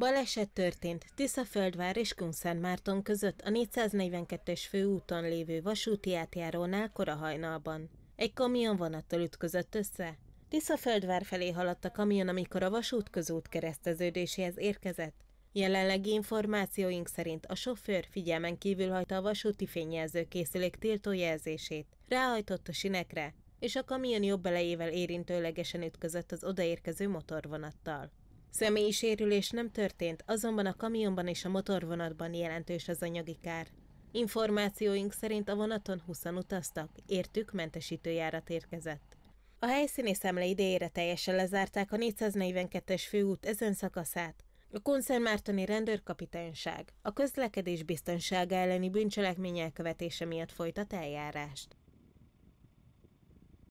Baleset történt Tiszaföldvár és Márton között a 442-es főúton lévő vasúti átjárónál kora hajnalban. Egy kamion vonattal ütközött össze. Tiszaföldvár felé haladt a kamion, amikor a vasút közút kereszteződéséhez érkezett. Jelenlegi információink szerint a sofőr figyelmen kívül hagyta a vasúti fényjelző készülék jelzését, ráhajtott a sinekre, és a kamion jobb elejével érintőlegesen ütközött az odaérkező motorvonattal. Személyi sérülés nem történt, azonban a kamionban és a motorvonatban jelentős az anyagi kár. Információink szerint a vonaton 20 utaztak, értük mentesítőjárat érkezett. A helyszíni szemle idejére teljesen lezárták a 442-es főút ezen szakaszát. A Mártoni rendőrkapitányság a közlekedés biztonsága elleni bűncselekmény elkövetése miatt folytat eljárást.